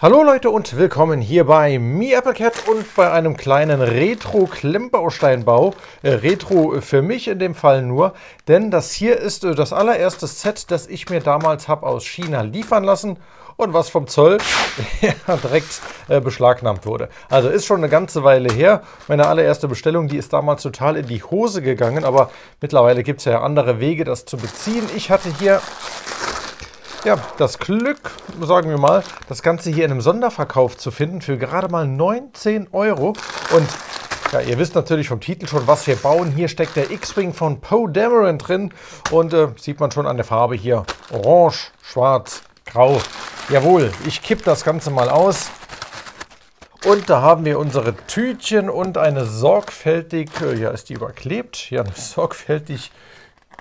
Hallo Leute und willkommen hier bei Mi Applecat und bei einem kleinen Retro-Klemmbausteinbau. Äh, Retro für mich in dem Fall nur, denn das hier ist äh, das allererste Set, das ich mir damals habe aus China liefern lassen und was vom Zoll direkt äh, beschlagnahmt wurde. Also ist schon eine ganze Weile her. Meine allererste Bestellung, die ist damals total in die Hose gegangen, aber mittlerweile gibt es ja andere Wege, das zu beziehen. Ich hatte hier ja, das Glück, sagen wir mal, das Ganze hier in einem Sonderverkauf zu finden für gerade mal 19 Euro. Und ja, ihr wisst natürlich vom Titel schon, was wir bauen. Hier steckt der X-Wing von Poe Dameron drin und äh, sieht man schon an der Farbe hier orange, schwarz, grau. Jawohl, ich kipp das Ganze mal aus. Und da haben wir unsere Tütchen und eine sorgfältig, äh, ja ist die überklebt, ja eine sorgfältig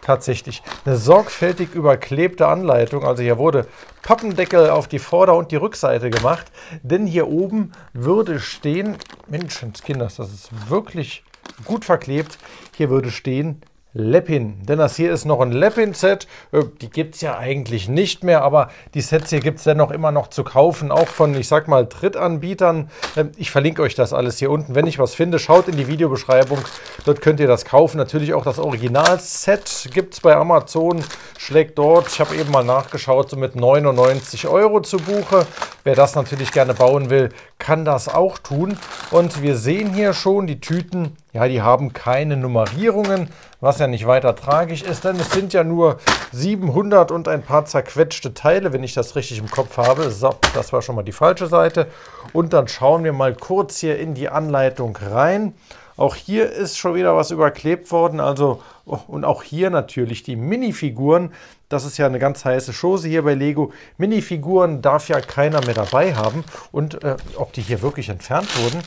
tatsächlich eine sorgfältig überklebte Anleitung. Also hier wurde Pappendeckel auf die Vorder- und die Rückseite gemacht, denn hier oben würde stehen, Menschenskinders, das ist wirklich gut verklebt, hier würde stehen Leppin. Denn das hier ist noch ein Leppin-Set. Äh, die gibt es ja eigentlich nicht mehr, aber die Sets hier gibt es dennoch immer noch zu kaufen, auch von, ich sag mal, Drittanbietern. Ähm, ich verlinke euch das alles hier unten. Wenn ich was finde, schaut in die Videobeschreibung. Dort könnt ihr das kaufen. Natürlich auch das Original-Set gibt es bei Amazon. Schlägt dort, ich habe eben mal nachgeschaut, so mit 99 Euro zu Buche. Wer das natürlich gerne bauen will, kann das auch tun. Und wir sehen hier schon die Tüten ja, die haben keine Nummerierungen, was ja nicht weiter tragisch ist, denn es sind ja nur 700 und ein paar zerquetschte Teile, wenn ich das richtig im Kopf habe. So, das war schon mal die falsche Seite. Und dann schauen wir mal kurz hier in die Anleitung rein. Auch hier ist schon wieder was überklebt worden, also oh, und auch hier natürlich die Minifiguren. Das ist ja eine ganz heiße Chose hier bei Lego. Minifiguren darf ja keiner mehr dabei haben. Und äh, ob die hier wirklich entfernt wurden,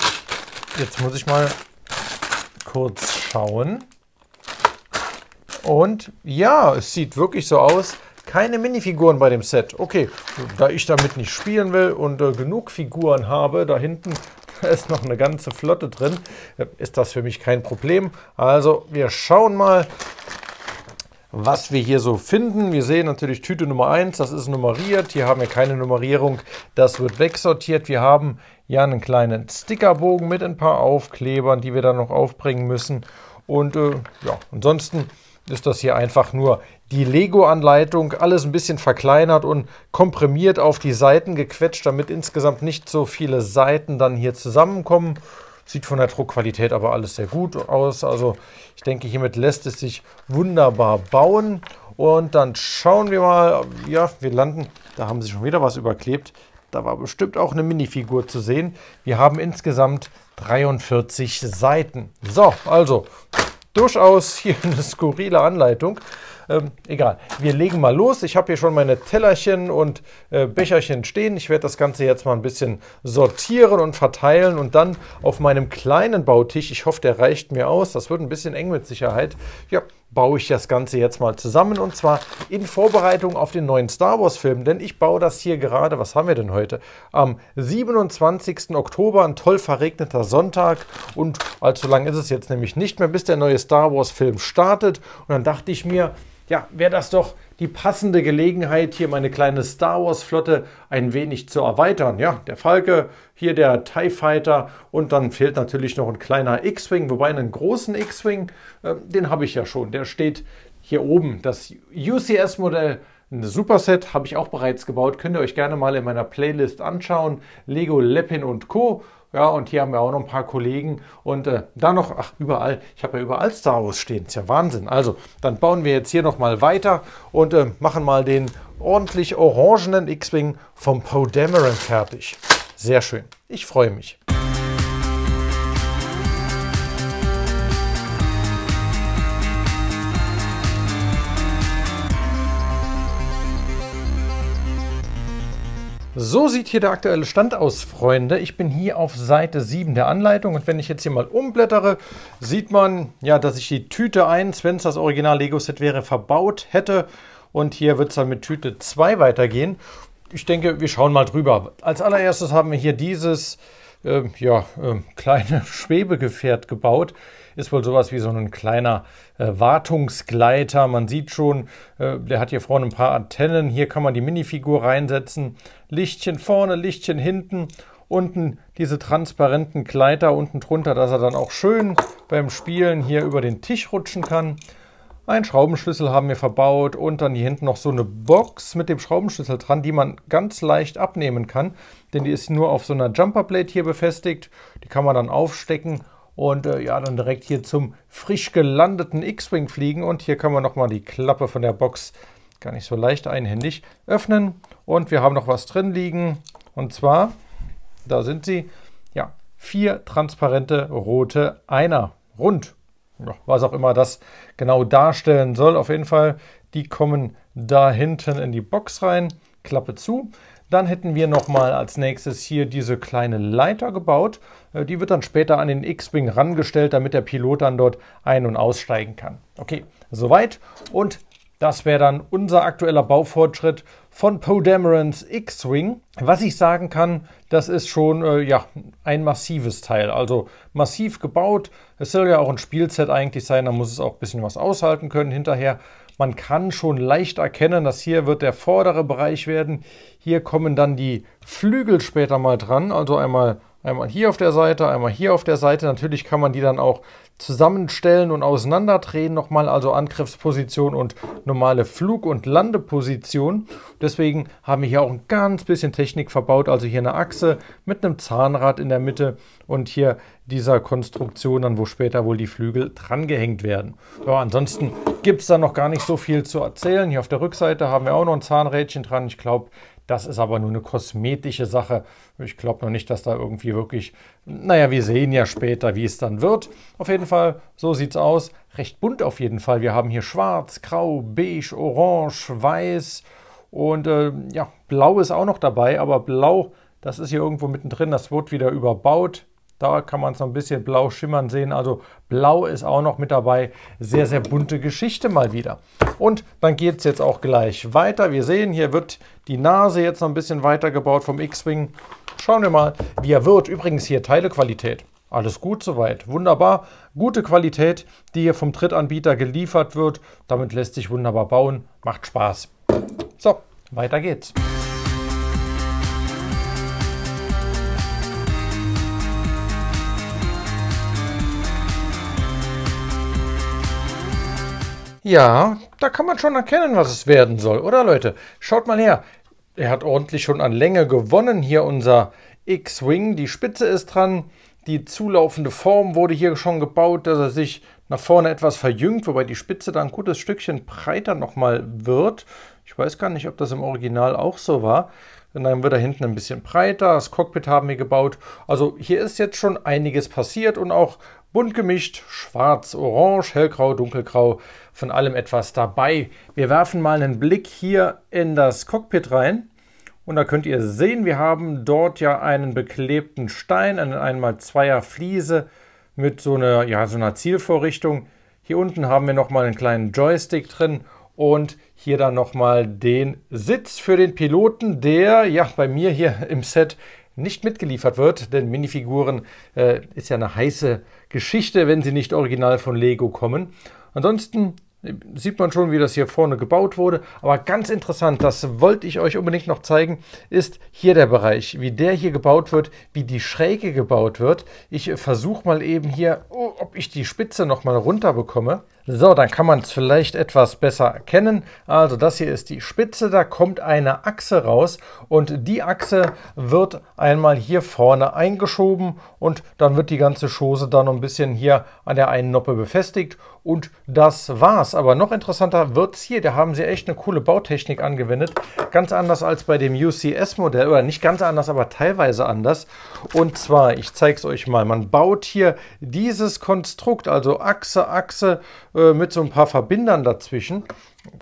jetzt muss ich mal kurz schauen. Und ja, es sieht wirklich so aus. Keine Minifiguren bei dem Set. Okay, da ich damit nicht spielen will und äh, genug Figuren habe, da hinten ist noch eine ganze Flotte drin, äh, ist das für mich kein Problem. Also wir schauen mal, was wir hier so finden. Wir sehen natürlich Tüte Nummer 1, das ist nummeriert. Hier haben wir keine Nummerierung, das wird wegsortiert. Wir haben ja einen kleinen Stickerbogen mit ein paar Aufklebern, die wir dann noch aufbringen müssen. Und äh, ja, ansonsten ist das hier einfach nur die Lego-Anleitung, alles ein bisschen verkleinert und komprimiert auf die Seiten gequetscht, damit insgesamt nicht so viele Seiten dann hier zusammenkommen. Sieht von der Druckqualität aber alles sehr gut aus. Also ich denke, hiermit lässt es sich wunderbar bauen. Und dann schauen wir mal, ja, wir landen, da haben sie schon wieder was überklebt. Da war bestimmt auch eine Minifigur zu sehen. Wir haben insgesamt 43 Seiten. So, also durchaus hier eine skurrile Anleitung. Ähm, egal, wir legen mal los. Ich habe hier schon meine Tellerchen und äh, Becherchen stehen. Ich werde das Ganze jetzt mal ein bisschen sortieren und verteilen und dann auf meinem kleinen Bautisch, ich hoffe, der reicht mir aus, das wird ein bisschen eng mit Sicherheit, ja, baue ich das Ganze jetzt mal zusammen und zwar in Vorbereitung auf den neuen Star Wars Film, denn ich baue das hier gerade, was haben wir denn heute? Am 27. Oktober, ein toll verregneter Sonntag und allzu lang ist es jetzt nämlich nicht mehr, bis der neue Star Wars Film startet und dann dachte ich mir, ja, wäre das doch die passende Gelegenheit, hier meine kleine Star Wars Flotte ein wenig zu erweitern. Ja, der Falke, hier der TIE Fighter und dann fehlt natürlich noch ein kleiner X-Wing, wobei einen großen X-Wing, äh, den habe ich ja schon. Der steht hier oben, das UCS-Modell. Ein Superset habe ich auch bereits gebaut, könnt ihr euch gerne mal in meiner Playlist anschauen. Lego Leppin und Co. Ja, und hier haben wir auch noch ein paar Kollegen und äh, da noch, ach, überall, ich habe ja überall Star Wars stehen, ist ja Wahnsinn. Also, dann bauen wir jetzt hier nochmal weiter und äh, machen mal den ordentlich orangenen X-Wing vom Poe Dameron fertig. Sehr schön, ich freue mich. So sieht hier der aktuelle Stand aus, Freunde. Ich bin hier auf Seite 7 der Anleitung und wenn ich jetzt hier mal umblättere, sieht man, ja, dass ich die Tüte 1, wenn es das Original Lego-Set wäre, verbaut hätte. Und hier wird es dann mit Tüte 2 weitergehen. Ich denke, wir schauen mal drüber. Als allererstes haben wir hier dieses äh, ja, äh, kleine Schwebegefährt gebaut ist wohl sowas wie so ein kleiner äh, Wartungsgleiter. Man sieht schon, äh, der hat hier vorne ein paar Antennen. Hier kann man die Minifigur reinsetzen. Lichtchen vorne, Lichtchen hinten. Unten diese transparenten Gleiter unten drunter, dass er dann auch schön beim Spielen hier über den Tisch rutschen kann. Ein Schraubenschlüssel haben wir verbaut und dann hier hinten noch so eine Box mit dem Schraubenschlüssel dran, die man ganz leicht abnehmen kann, denn die ist nur auf so einer Jumperblade hier befestigt. Die kann man dann aufstecken und äh, ja, dann direkt hier zum frisch gelandeten X-Wing fliegen. Und hier kann man nochmal die Klappe von der Box, gar nicht so leicht einhändig, öffnen. Und wir haben noch was drin liegen. Und zwar, da sind sie, ja, vier transparente rote Einer. Rund. was auch immer das genau darstellen soll. Auf jeden Fall, die kommen da hinten in die Box rein. Klappe zu. Dann hätten wir nochmal als nächstes hier diese kleine Leiter gebaut. Äh, die wird dann später an den X-Wing rangestellt, damit der Pilot dann dort ein- und aussteigen kann. Okay, soweit. Und das wäre dann unser aktueller Baufortschritt von Poe Damerons X-Wing. Was ich sagen kann, das ist schon äh, ja, ein massives Teil. Also massiv gebaut. Es soll ja auch ein Spielset eigentlich sein, da muss es auch ein bisschen was aushalten können hinterher. Man kann schon leicht erkennen, dass hier wird der vordere Bereich werden. Hier kommen dann die Flügel später mal dran. Also einmal, einmal hier auf der Seite, einmal hier auf der Seite. Natürlich kann man die dann auch zusammenstellen und auseinanderdrehen. Nochmal also Angriffsposition und normale Flug- und Landeposition. Deswegen haben wir hier auch ein ganz bisschen Technik verbaut. Also hier eine Achse mit einem Zahnrad in der Mitte und hier dieser Konstruktion dann, wo später wohl die Flügel drangehängt werden. Ja, ansonsten gibt es da noch gar nicht so viel zu erzählen. Hier auf der Rückseite haben wir auch noch ein Zahnrädchen dran. Ich glaube, das ist aber nur eine kosmetische Sache. Ich glaube noch nicht, dass da irgendwie wirklich, naja, wir sehen ja später, wie es dann wird. Auf jeden Fall, so sieht es aus. Recht bunt auf jeden Fall. Wir haben hier schwarz, grau, beige, orange, weiß und äh, ja, blau ist auch noch dabei, aber blau, das ist hier irgendwo mittendrin. Das wird wieder überbaut. Da kann man es noch ein bisschen blau schimmern sehen. Also blau ist auch noch mit dabei. Sehr, sehr bunte Geschichte mal wieder. Und dann geht es jetzt auch gleich weiter. Wir sehen, hier wird die Nase jetzt noch ein bisschen weitergebaut vom X-Wing. Schauen wir mal, wie er wird. Übrigens hier Teilequalität. Alles gut soweit. Wunderbar. Gute Qualität, die hier vom Drittanbieter geliefert wird. Damit lässt sich wunderbar bauen. Macht Spaß. So, weiter geht's. Ja, da kann man schon erkennen, was es werden soll, oder Leute? Schaut mal her. Er hat ordentlich schon an Länge gewonnen hier, unser X-Wing. Die Spitze ist dran. Die zulaufende Form wurde hier schon gebaut, dass er sich nach vorne etwas verjüngt, wobei die Spitze dann ein gutes Stückchen breiter nochmal wird. Ich weiß gar nicht, ob das im Original auch so war. Und dann wird er hinten ein bisschen breiter. Das Cockpit haben wir gebaut. Also hier ist jetzt schon einiges passiert und auch Bunt gemischt, schwarz, orange, hellgrau, dunkelgrau, von allem etwas dabei. Wir werfen mal einen Blick hier in das Cockpit rein. Und da könnt ihr sehen, wir haben dort ja einen beklebten Stein, eine 1x2er Fliese mit so einer, ja, so einer Zielvorrichtung. Hier unten haben wir nochmal einen kleinen Joystick drin und hier dann nochmal den Sitz für den Piloten, der ja bei mir hier im Set nicht mitgeliefert wird, denn Minifiguren äh, ist ja eine heiße Geschichte, wenn sie nicht original von Lego kommen. Ansonsten äh, sieht man schon, wie das hier vorne gebaut wurde. Aber ganz interessant, das wollte ich euch unbedingt noch zeigen, ist hier der Bereich, wie der hier gebaut wird, wie die Schräge gebaut wird. Ich äh, versuche mal eben hier, oh, ob ich die Spitze nochmal runter bekomme. So, dann kann man es vielleicht etwas besser erkennen. Also das hier ist die Spitze, da kommt eine Achse raus und die Achse wird einmal hier vorne eingeschoben und dann wird die ganze Schose dann ein bisschen hier an der einen Noppe befestigt und das war's. Aber noch interessanter wird's hier, da haben sie echt eine coole Bautechnik angewendet. Ganz anders als bei dem UCS-Modell, oder nicht ganz anders, aber teilweise anders. Und zwar, ich zeige es euch mal, man baut hier dieses Konstrukt, also Achse, Achse, äh, äh, mit so ein paar Verbindern dazwischen.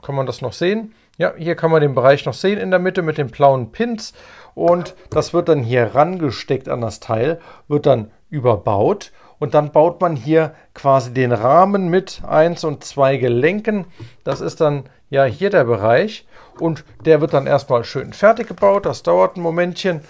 Kann man das noch sehen? Ja, hier kann man den Bereich noch sehen in der Mitte mit den blauen Pins und das wird dann hier rangesteckt an das Teil, wird dann überbaut und dann baut man hier quasi den Rahmen mit 1 und 2 Gelenken. Das ist dann ja hier der Bereich und der wird dann erstmal schön fertig gebaut. Das dauert ein Momentchen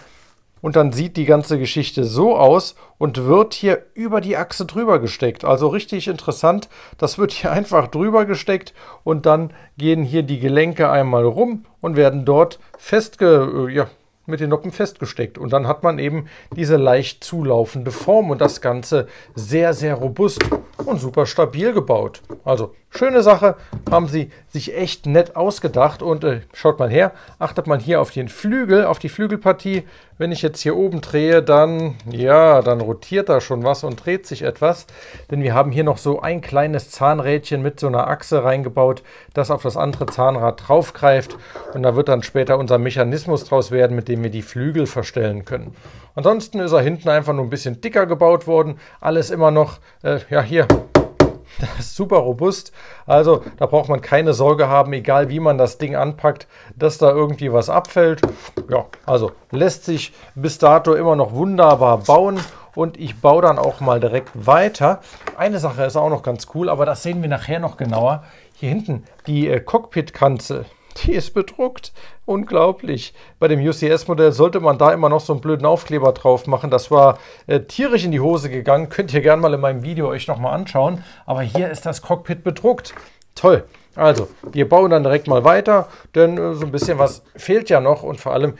und dann sieht die ganze Geschichte so aus und wird hier über die Achse drüber gesteckt. Also richtig interessant, das wird hier einfach drüber gesteckt und dann gehen hier die Gelenke einmal rum und werden dort festge... Äh, ja, mit den Noppen festgesteckt. Und dann hat man eben diese leicht zulaufende Form und das Ganze sehr, sehr robust und super stabil gebaut. Also schöne Sache, haben sie sich echt nett ausgedacht. Und äh, schaut mal her, achtet man hier auf den Flügel, auf die Flügelpartie. Wenn ich jetzt hier oben drehe, dann, ja, dann rotiert da schon was und dreht sich etwas. Denn wir haben hier noch so ein kleines Zahnrädchen mit so einer Achse reingebaut, das auf das andere Zahnrad draufgreift und da wird dann später unser Mechanismus draus werden, mit dem wir die Flügel verstellen können. Ansonsten ist er hinten einfach nur ein bisschen dicker gebaut worden, alles immer noch, äh, ja hier, das ist super robust. Also da braucht man keine Sorge haben, egal wie man das Ding anpackt, dass da irgendwie was abfällt. Ja, also lässt sich bis dato immer noch wunderbar bauen. Und ich baue dann auch mal direkt weiter. Eine Sache ist auch noch ganz cool, aber das sehen wir nachher noch genauer. Hier hinten die äh, Cockpitkante, die ist bedruckt. Unglaublich. Bei dem UCS-Modell sollte man da immer noch so einen blöden Aufkleber drauf machen. Das war äh, tierisch in die Hose gegangen. Könnt ihr gerne mal in meinem Video euch nochmal anschauen. Aber hier ist das Cockpit bedruckt. Toll. Also, wir bauen dann direkt mal weiter, denn äh, so ein bisschen was fehlt ja noch. Und vor allem,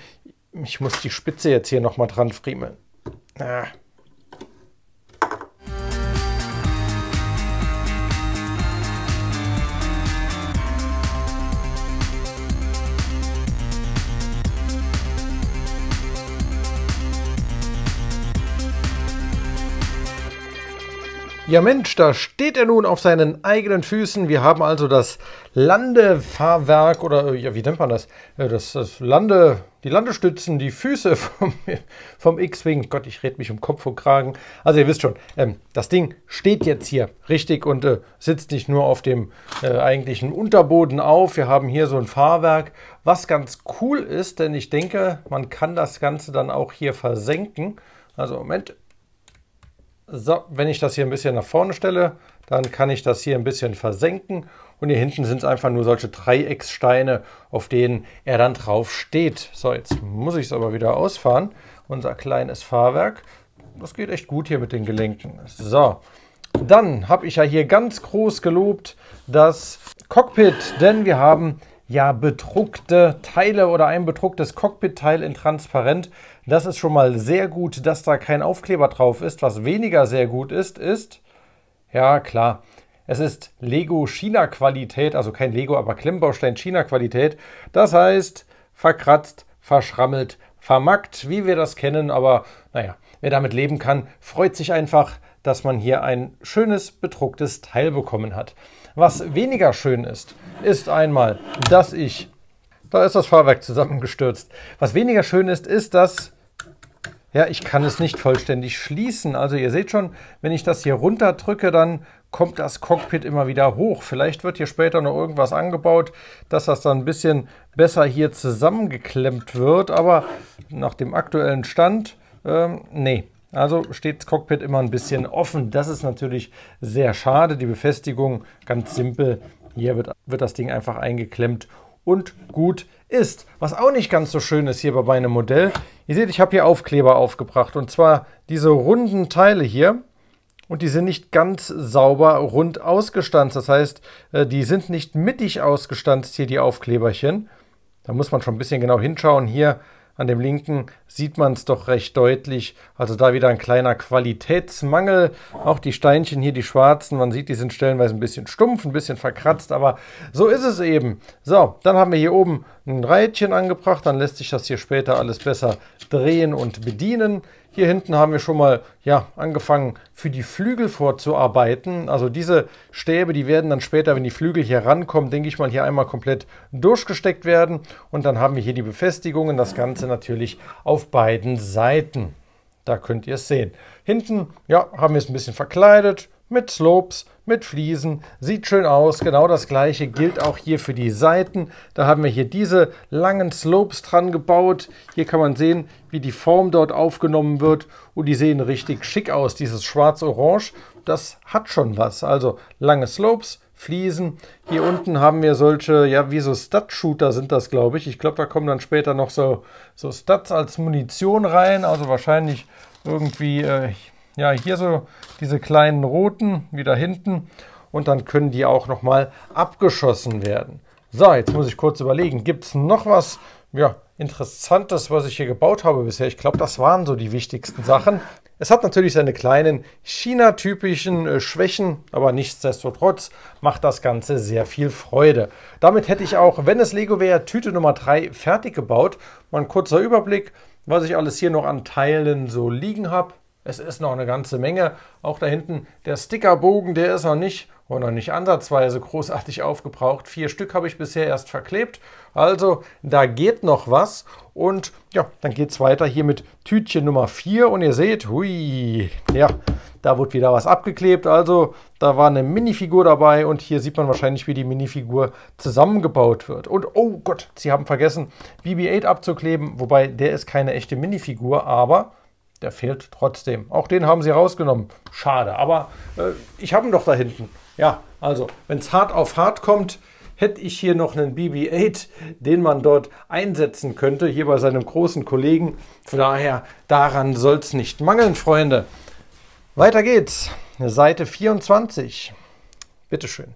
ich muss die Spitze jetzt hier nochmal dran friemeln. Ah. Ja Mensch, da steht er nun auf seinen eigenen Füßen. Wir haben also das Landefahrwerk oder äh, ja, wie nennt man das? Äh, das, das Lande, die Landestützen, die Füße vom, vom X-Wing. Gott, ich rede mich um Kopf und Kragen. Also ihr wisst schon, ähm, das Ding steht jetzt hier richtig und äh, sitzt nicht nur auf dem äh, eigentlichen Unterboden auf. Wir haben hier so ein Fahrwerk, was ganz cool ist, denn ich denke, man kann das Ganze dann auch hier versenken. Also Moment, so, wenn ich das hier ein bisschen nach vorne stelle, dann kann ich das hier ein bisschen versenken. Und hier hinten sind es einfach nur solche Dreieckssteine, auf denen er dann drauf steht. So, jetzt muss ich es aber wieder ausfahren. Unser kleines Fahrwerk. Das geht echt gut hier mit den Gelenken. So, dann habe ich ja hier ganz groß gelobt das Cockpit, denn wir haben ja bedruckte Teile oder ein bedrucktes Cockpit-Teil in transparent, das ist schon mal sehr gut, dass da kein Aufkleber drauf ist. Was weniger sehr gut ist, ist, ja klar, es ist Lego China Qualität, also kein Lego, aber Klemmbaustein China Qualität. Das heißt, verkratzt, verschrammelt, vermackt, wie wir das kennen. Aber naja, wer damit leben kann, freut sich einfach, dass man hier ein schönes bedrucktes Teil bekommen hat. Was weniger schön ist, ist einmal, dass ich... Da ist das Fahrwerk zusammengestürzt. Was weniger schön ist, ist, dass ja, ich kann es nicht vollständig schließen. Also ihr seht schon, wenn ich das hier runter drücke, dann kommt das Cockpit immer wieder hoch. Vielleicht wird hier später noch irgendwas angebaut, dass das dann ein bisschen besser hier zusammengeklemmt wird. Aber nach dem aktuellen Stand, ähm, nee. Also steht das Cockpit immer ein bisschen offen. Das ist natürlich sehr schade. Die Befestigung, ganz simpel, hier wird, wird das Ding einfach eingeklemmt und gut ist. Was auch nicht ganz so schön ist hier bei meinem Modell. Ihr seht, ich habe hier Aufkleber aufgebracht und zwar diese runden Teile hier und die sind nicht ganz sauber rund ausgestanzt. Das heißt, äh, die sind nicht mittig ausgestanzt hier, die Aufkleberchen. Da muss man schon ein bisschen genau hinschauen. Hier an dem linken sieht man es doch recht deutlich. Also da wieder ein kleiner Qualitätsmangel. Auch die Steinchen hier, die schwarzen, man sieht, die sind stellenweise ein bisschen stumpf, ein bisschen verkratzt, aber so ist es eben. So, dann haben wir hier oben ein Reitchen angebracht, dann lässt sich das hier später alles besser drehen und bedienen. Hier hinten haben wir schon mal ja, angefangen für die Flügel vorzuarbeiten. Also diese Stäbe, die werden dann später, wenn die Flügel hier rankommen, denke ich mal hier einmal komplett durchgesteckt werden. Und dann haben wir hier die Befestigungen, das Ganze natürlich auf beiden Seiten. Da könnt ihr es sehen. Hinten ja, haben wir es ein bisschen verkleidet, mit Slopes, mit Fliesen. Sieht schön aus. Genau das gleiche gilt auch hier für die Seiten. Da haben wir hier diese langen Slopes dran gebaut. Hier kann man sehen, wie die Form dort aufgenommen wird. Und die sehen richtig schick aus. Dieses schwarz-orange, das hat schon was. Also lange Slopes, Fliesen. Hier unten haben wir solche, ja, wie so Stud-Shooter sind das, glaube ich. Ich glaube, da kommen dann später noch so, so Studs als Munition rein. Also wahrscheinlich irgendwie... Äh, ja, hier so diese kleinen roten wieder hinten und dann können die auch nochmal abgeschossen werden. So, jetzt muss ich kurz überlegen, gibt es noch was ja, Interessantes, was ich hier gebaut habe bisher? Ich glaube, das waren so die wichtigsten Sachen. Es hat natürlich seine kleinen China-typischen äh, Schwächen, aber nichtsdestotrotz macht das Ganze sehr viel Freude. Damit hätte ich auch, wenn es Lego wäre, Tüte Nummer 3 fertig gebaut. Mal ein kurzer Überblick, was ich alles hier noch an Teilen so liegen habe. Es ist noch eine ganze Menge. Auch da hinten der Stickerbogen, der ist noch nicht und oh, noch nicht ansatzweise großartig aufgebraucht. Vier Stück habe ich bisher erst verklebt. Also da geht noch was. Und ja, dann geht es weiter hier mit Tütchen Nummer 4. Und ihr seht, hui, ja, da wurde wieder was abgeklebt. Also da war eine Minifigur dabei. Und hier sieht man wahrscheinlich, wie die Minifigur zusammengebaut wird. Und oh Gott, sie haben vergessen, BB-8 abzukleben. Wobei, der ist keine echte Minifigur, aber der fehlt trotzdem. Auch den haben sie rausgenommen. Schade, aber äh, ich habe ihn doch da hinten. Ja, also, wenn es hart auf hart kommt, hätte ich hier noch einen BB-8, den man dort einsetzen könnte, hier bei seinem großen Kollegen. Von daher, daran soll es nicht mangeln, Freunde. Weiter geht's. Seite 24. Bitteschön.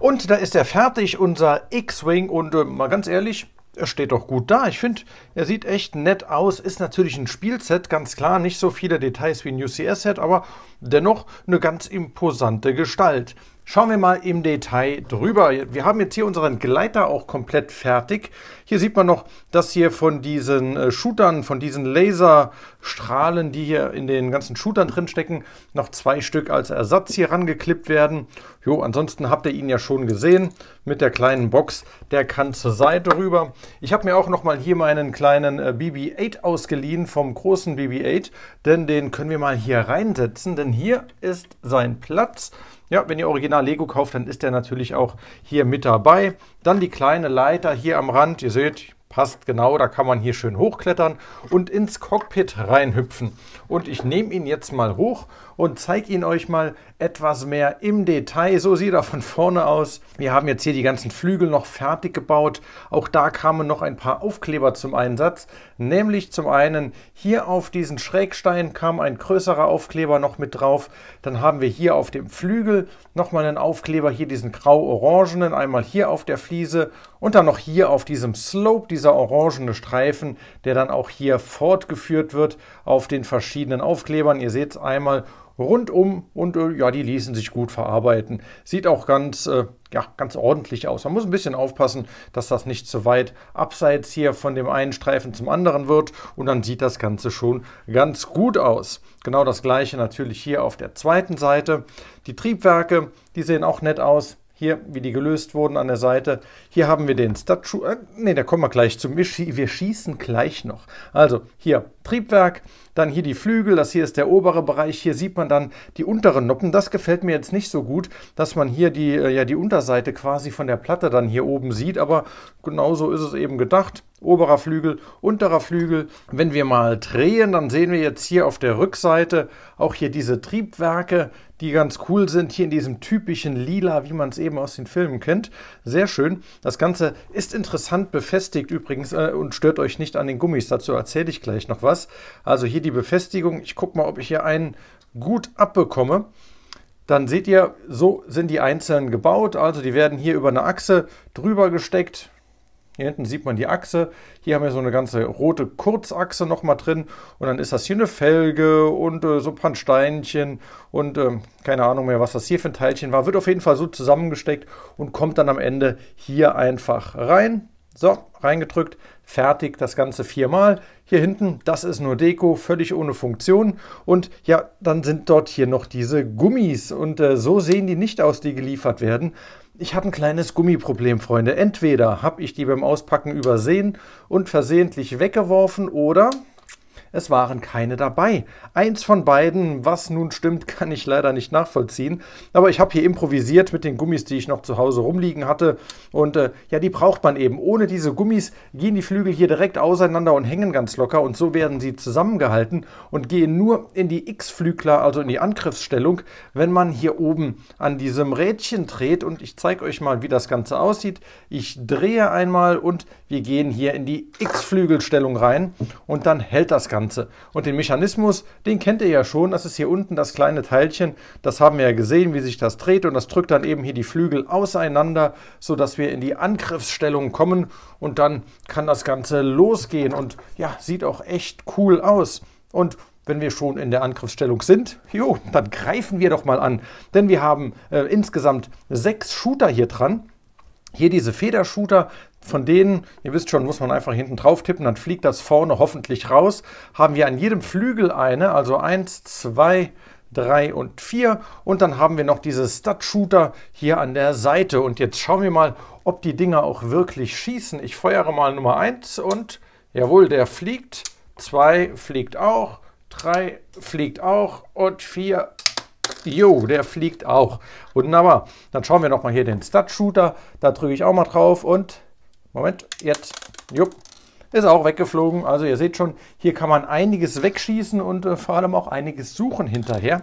Und da ist er fertig, unser X-Wing. Und äh, mal ganz ehrlich, er steht doch gut da. Ich finde, er sieht echt nett aus. Ist natürlich ein Spielset, ganz klar. Nicht so viele Details wie ein UCS-Set, aber dennoch eine ganz imposante Gestalt. Schauen wir mal im Detail drüber. Wir haben jetzt hier unseren Gleiter auch komplett fertig. Hier sieht man noch, dass hier von diesen äh, Shootern, von diesen Laserstrahlen, die hier in den ganzen Shootern drin stecken, noch zwei Stück als Ersatz hier rangeklippt werden. Jo, ansonsten habt ihr ihn ja schon gesehen mit der kleinen Box. Der kann zur Seite rüber. Ich habe mir auch nochmal hier meinen kleinen äh, BB-8 ausgeliehen vom großen BB-8, denn den können wir mal hier reinsetzen, denn hier ist sein Platz. Ja, wenn ihr Original Lego kauft, dann ist der natürlich auch hier mit dabei. Dann die kleine Leiter hier am Rand. Ihr seht, passt genau, da kann man hier schön hochklettern und ins Cockpit reinhüpfen. Und ich nehme ihn jetzt mal hoch und zeige ihn euch mal etwas mehr im Detail. So sieht er von vorne aus. Wir haben jetzt hier die ganzen Flügel noch fertig gebaut. Auch da kamen noch ein paar Aufkleber zum Einsatz. Nämlich zum einen hier auf diesen Schrägstein kam ein größerer Aufkleber noch mit drauf. Dann haben wir hier auf dem Flügel nochmal einen Aufkleber, hier diesen grau-orangenen, einmal hier auf der Fliese und dann noch hier auf diesem Slope, dieser orangene Streifen, der dann auch hier fortgeführt wird auf den verschiedenen Aufklebern. Ihr seht es einmal rundum und äh, ja, die ließen sich gut verarbeiten. Sieht auch ganz, äh, ja, ganz ordentlich aus. Man muss ein bisschen aufpassen, dass das nicht zu weit abseits hier von dem einen Streifen zum anderen wird und dann sieht das Ganze schon ganz gut aus. Genau das gleiche natürlich hier auf der zweiten Seite. Die Triebwerke, die sehen auch nett aus. Hier, wie die gelöst wurden an der Seite. Hier haben wir den Stud äh, Ne, da kommen wir gleich zum. Wir, schie wir schießen gleich noch. Also hier Triebwerk, dann hier die Flügel, das hier ist der obere Bereich. Hier sieht man dann die unteren Noppen. Das gefällt mir jetzt nicht so gut, dass man hier die, äh, ja, die Unterseite quasi von der Platte dann hier oben sieht. Aber genauso ist es eben gedacht oberer Flügel, unterer Flügel. Wenn wir mal drehen, dann sehen wir jetzt hier auf der Rückseite auch hier diese Triebwerke, die ganz cool sind, hier in diesem typischen Lila, wie man es eben aus den Filmen kennt. Sehr schön. Das Ganze ist interessant befestigt übrigens äh, und stört euch nicht an den Gummis. Dazu erzähle ich gleich noch was. Also hier die Befestigung. Ich gucke mal, ob ich hier einen gut abbekomme dann seht ihr, so sind die einzelnen gebaut. Also die werden hier über eine Achse drüber gesteckt, hier hinten sieht man die Achse. Hier haben wir so eine ganze rote Kurzachse nochmal drin. Und dann ist das hier eine Felge und äh, so ein paar Steinchen und äh, keine Ahnung mehr, was das hier für ein Teilchen war. Wird auf jeden Fall so zusammengesteckt und kommt dann am Ende hier einfach rein. So, reingedrückt, fertig das Ganze viermal. Hier hinten, das ist nur Deko, völlig ohne Funktion. Und ja, dann sind dort hier noch diese Gummis. Und äh, so sehen die nicht aus, die geliefert werden. Ich habe ein kleines Gummiproblem, Freunde. Entweder habe ich die beim Auspacken übersehen und versehentlich weggeworfen oder es waren keine dabei. Eins von beiden, was nun stimmt, kann ich leider nicht nachvollziehen. Aber ich habe hier improvisiert mit den Gummis, die ich noch zu Hause rumliegen hatte. Und äh, ja, die braucht man eben. Ohne diese Gummis gehen die Flügel hier direkt auseinander und hängen ganz locker. Und so werden sie zusammengehalten und gehen nur in die X-Flügler, also in die Angriffsstellung, wenn man hier oben an diesem Rädchen dreht. Und ich zeige euch mal, wie das Ganze aussieht. Ich drehe einmal und wir gehen hier in die X-Flügelstellung rein. Und dann hält das Ganze. Ganze. Und den Mechanismus, den kennt ihr ja schon, das ist hier unten das kleine Teilchen, das haben wir ja gesehen, wie sich das dreht und das drückt dann eben hier die Flügel auseinander, sodass wir in die Angriffsstellung kommen und dann kann das Ganze losgehen und ja, sieht auch echt cool aus. Und wenn wir schon in der Angriffsstellung sind, jo, dann greifen wir doch mal an. Denn wir haben äh, insgesamt sechs Shooter hier dran. Hier diese Federshooter von denen, ihr wisst schon, muss man einfach hinten drauf tippen, dann fliegt das vorne hoffentlich raus. Haben wir an jedem Flügel eine, also 1, 2, 3 und 4. Und dann haben wir noch diese Stud-Shooter hier an der Seite. Und jetzt schauen wir mal, ob die Dinger auch wirklich schießen. Ich feuere mal Nummer 1 und jawohl, der fliegt. 2 fliegt auch, 3 fliegt auch und 4 Jo, der fliegt auch. Wunderbar. Dann schauen wir nochmal hier den Stud-Shooter. Da drücke ich auch mal drauf und Moment, jetzt. Jupp. Ist auch weggeflogen. Also ihr seht schon, hier kann man einiges wegschießen und äh, vor allem auch einiges suchen hinterher.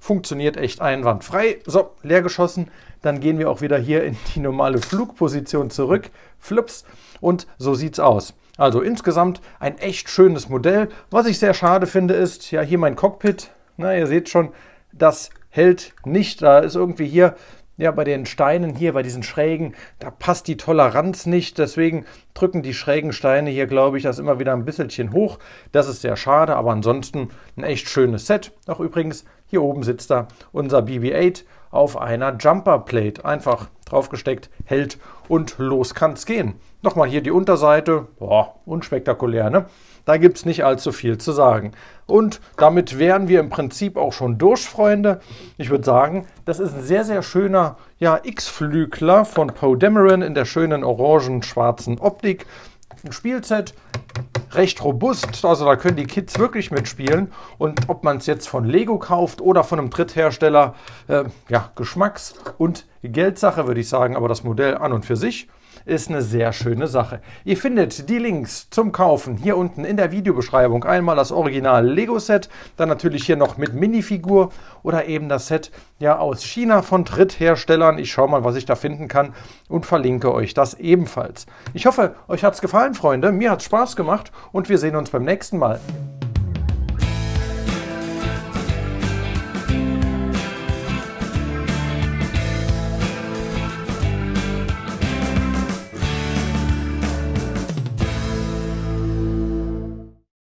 Funktioniert echt einwandfrei. So, leer geschossen. Dann gehen wir auch wieder hier in die normale Flugposition zurück. Flups. Und so sieht's aus. Also insgesamt ein echt schönes Modell. Was ich sehr schade finde ist, ja hier mein Cockpit. Na, ihr seht schon, das hält nicht. Da ist irgendwie hier ja, bei den Steinen hier, bei diesen schrägen, da passt die Toleranz nicht. Deswegen drücken die schrägen Steine hier, glaube ich, das immer wieder ein bisschen hoch. Das ist sehr schade, aber ansonsten ein echt schönes Set. Auch übrigens, hier oben sitzt da unser BB-8 auf einer Jumperplate Plate. Einfach draufgesteckt, hält und los kann's gehen. Nochmal hier die Unterseite, boah, unspektakulär, ne? Da gibt es nicht allzu viel zu sagen. Und damit wären wir im Prinzip auch schon durch, Freunde. Ich würde sagen, das ist ein sehr, sehr schöner ja, X-Flügler von Poe Dameron in der schönen orangen-schwarzen Optik. Ein Spielset, recht robust. Also da können die Kids wirklich mitspielen. Und ob man es jetzt von Lego kauft oder von einem Dritthersteller, äh, ja, Geschmacks- und Geldsache würde ich sagen. Aber das Modell an und für sich ist eine sehr schöne Sache. Ihr findet die Links zum Kaufen hier unten in der Videobeschreibung. Einmal das Original Lego Set, dann natürlich hier noch mit Minifigur oder eben das Set ja aus China von Drittherstellern. Ich schaue mal, was ich da finden kann und verlinke euch das ebenfalls. Ich hoffe, euch hat es gefallen, Freunde. Mir hat es Spaß gemacht und wir sehen uns beim nächsten Mal.